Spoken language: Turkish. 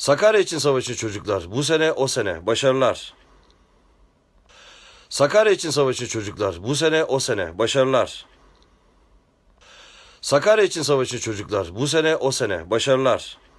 Sakarya için savaşın çocuklar. Bu sene o sene. Başarılar. Sakarya için savaşın çocuklar. Bu sene o sene. Başarılar. Sakarya için savaşın çocuklar. Bu sene o sene. Başarılar.